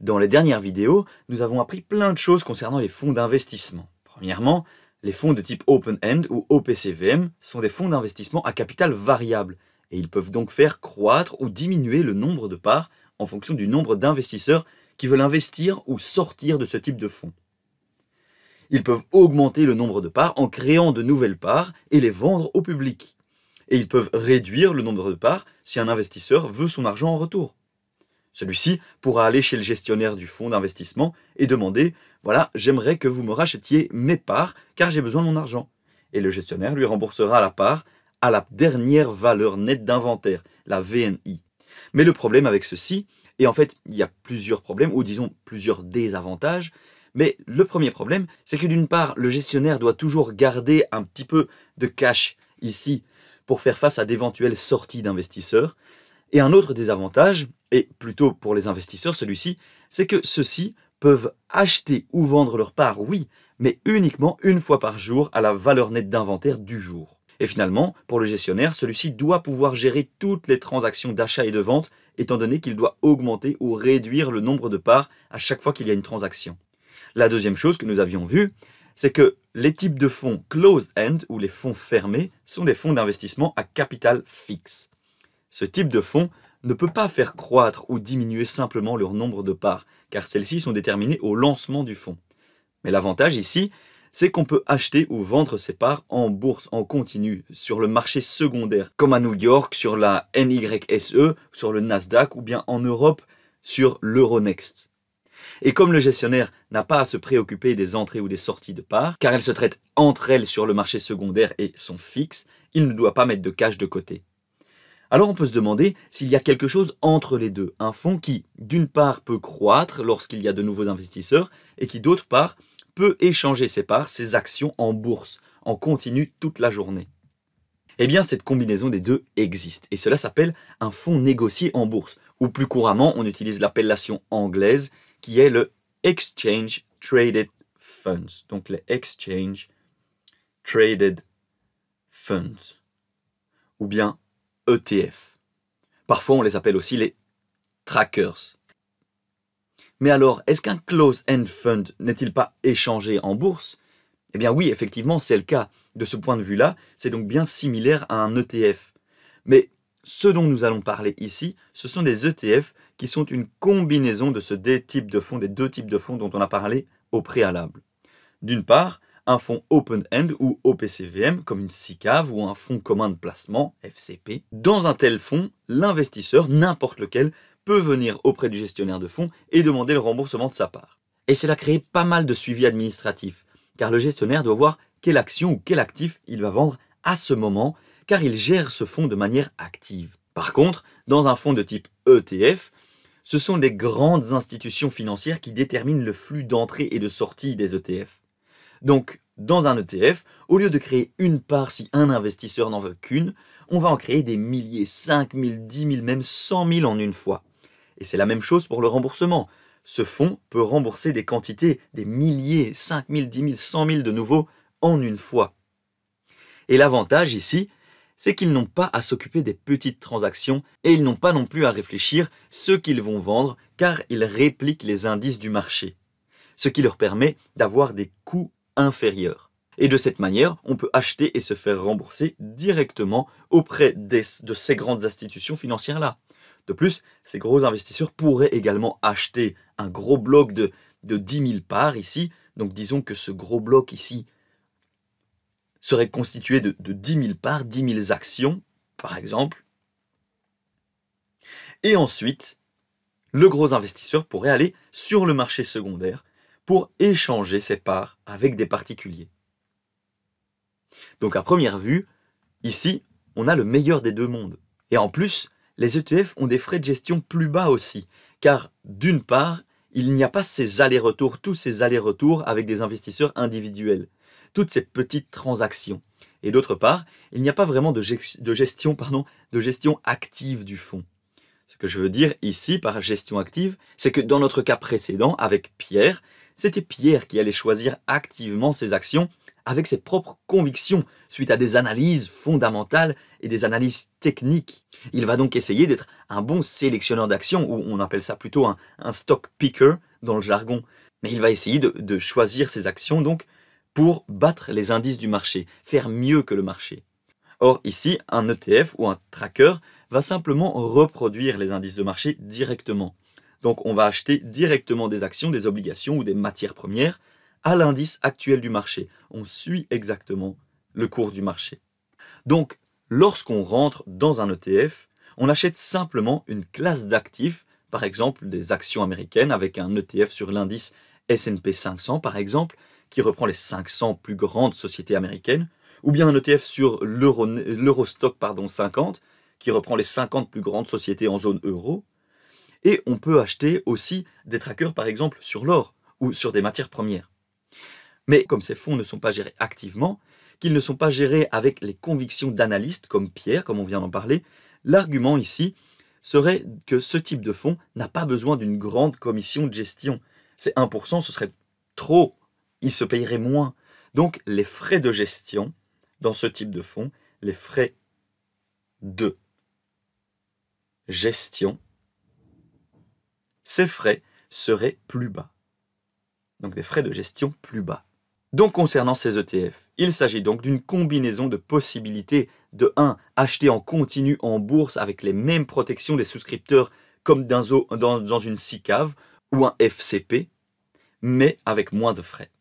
Dans les dernières vidéos, nous avons appris plein de choses concernant les fonds d'investissement. Premièrement, les fonds de type open-end ou OPCVM sont des fonds d'investissement à capital variable et ils peuvent donc faire croître ou diminuer le nombre de parts en fonction du nombre d'investisseurs qui veulent investir ou sortir de ce type de fonds. Ils peuvent augmenter le nombre de parts en créant de nouvelles parts et les vendre au public. Et ils peuvent réduire le nombre de parts si un investisseur veut son argent en retour. Celui-ci pourra aller chez le gestionnaire du fonds d'investissement et demander Voilà, j'aimerais que vous me rachetiez mes parts car j'ai besoin de mon argent. Et le gestionnaire lui remboursera la part à la dernière valeur nette d'inventaire, la VNI. Mais le problème avec ceci, et en fait il y a plusieurs problèmes, ou disons plusieurs désavantages, mais le premier problème, c'est que d'une part, le gestionnaire doit toujours garder un petit peu de cash ici pour faire face à d'éventuelles sorties d'investisseurs. Et un autre désavantage, et plutôt pour les investisseurs celui-ci, c'est que ceux-ci peuvent acheter ou vendre leur part, oui, mais uniquement une fois par jour à la valeur nette d'inventaire du jour. Et finalement, pour le gestionnaire, celui-ci doit pouvoir gérer toutes les transactions d'achat et de vente, étant donné qu'il doit augmenter ou réduire le nombre de parts à chaque fois qu'il y a une transaction. La deuxième chose que nous avions vue, c'est que les types de fonds closed-end ou les fonds fermés sont des fonds d'investissement à capital fixe. Ce type de fonds ne peut pas faire croître ou diminuer simplement leur nombre de parts, car celles-ci sont déterminées au lancement du fonds. Mais l'avantage ici, c'est qu'on peut acheter ou vendre ces parts en bourse en continu, sur le marché secondaire, comme à New York, sur la NYSE, sur le Nasdaq ou bien en Europe, sur l'Euronext. Et comme le gestionnaire n'a pas à se préoccuper des entrées ou des sorties de parts, car elles se traitent entre elles sur le marché secondaire et sont fixes, il ne doit pas mettre de cash de côté. Alors on peut se demander s'il y a quelque chose entre les deux, un fonds qui, d'une part, peut croître lorsqu'il y a de nouveaux investisseurs et qui, d'autre part, peut échanger ses parts, ses actions en bourse, en continu toute la journée. Eh bien, cette combinaison des deux existe, et cela s'appelle un fonds négocié en bourse, ou plus couramment, on utilise l'appellation anglaise qui est le Exchange Traded Funds, donc les Exchange Traded Funds, ou bien ETF. Parfois, on les appelle aussi les trackers. Mais alors, est-ce qu'un close-end fund n'est-il pas échangé en bourse Eh bien oui, effectivement, c'est le cas. De ce point de vue-là, c'est donc bien similaire à un ETF. Mais ce dont nous allons parler ici, ce sont des ETF qui sont une combinaison de ce des types de fonds, des deux types de fonds dont on a parlé au préalable. D'une part, un fonds open-end ou OPCVM comme une SICAV ou un fonds commun de placement, FCP. Dans un tel fonds, l'investisseur, n'importe lequel, peut venir auprès du gestionnaire de fonds et demander le remboursement de sa part. Et cela crée pas mal de suivi administratif, car le gestionnaire doit voir quelle action ou quel actif il va vendre à ce moment, car il gère ce fonds de manière active. Par contre, dans un fonds de type ETF, ce sont des grandes institutions financières qui déterminent le flux d'entrée et de sortie des ETF. Donc, dans un ETF, au lieu de créer une part si un investisseur n'en veut qu'une, on va en créer des milliers, 5 000, 10 000, même 100 000 en une fois. Et c'est la même chose pour le remboursement. Ce fonds peut rembourser des quantités, des milliers, 5 000, 10 000, 100 000 de nouveau en une fois. Et l'avantage ici, c'est qu'ils n'ont pas à s'occuper des petites transactions et ils n'ont pas non plus à réfléchir ce qu'ils vont vendre car ils répliquent les indices du marché, ce qui leur permet d'avoir des coûts inférieur. Et de cette manière, on peut acheter et se faire rembourser directement auprès de ces grandes institutions financières-là. De plus, ces gros investisseurs pourraient également acheter un gros bloc de, de 10 000 parts ici. Donc disons que ce gros bloc ici serait constitué de, de 10 000 parts, 10 000 actions, par exemple. Et ensuite, le gros investisseur pourrait aller sur le marché secondaire pour échanger ses parts avec des particuliers. Donc à première vue, ici, on a le meilleur des deux mondes. Et en plus, les ETF ont des frais de gestion plus bas aussi, car d'une part, il n'y a pas ces allers-retours, tous ces allers-retours avec des investisseurs individuels, toutes ces petites transactions. Et d'autre part, il n'y a pas vraiment de, gestion, pardon, de gestion active du fonds. Ce que je veux dire ici par gestion active, c'est que dans notre cas précédent avec Pierre, c'était Pierre qui allait choisir activement ses actions avec ses propres convictions suite à des analyses fondamentales et des analyses techniques. Il va donc essayer d'être un bon sélectionneur d'actions, ou on appelle ça plutôt un, stock picker dans le jargon. Mais il va essayer de, de choisir ses actions donc pour battre les indices du marché, faire mieux que le marché. Or ici, un ETF ou un tracker va simplement reproduire les indices de marché directement. Donc on va acheter directement des actions, des obligations ou des matières premières à l'indice actuel du marché. On suit exactement le cours du marché. Donc lorsqu'on rentre dans un ETF, on achète simplement une classe d'actifs, par exemple des actions américaines avec un ETF sur l'indice S&P 500 par exemple, qui reprend les 500 plus grandes sociétés américaines, ou bien un ETF sur l'Eurostock 50 qui reprend les 50 plus grandes sociétés en zone euro. Et on peut acheter aussi des trackers, par exemple, sur l'or ou sur des matières premières. Mais comme ces fonds ne sont pas gérés activement, qu'ils ne sont pas gérés avec les convictions d'analystes comme Pierre, comme on vient d'en parler, l'argument ici serait que ce type de fonds n'a pas besoin d'une grande commission de gestion. Ces 1%, ce serait trop, il se payerait moins. Donc les frais de gestion dans ce type de fonds, les frais de gestion, ces frais seraient plus bas. Donc des frais de gestion plus bas. Donc concernant ces ETF, il s'agit donc d'une combinaison de possibilités de 1. Acheter en continu en bourse avec les mêmes protections des souscripteurs comme dans, une SICAV ou un FCP, mais avec moins de frais.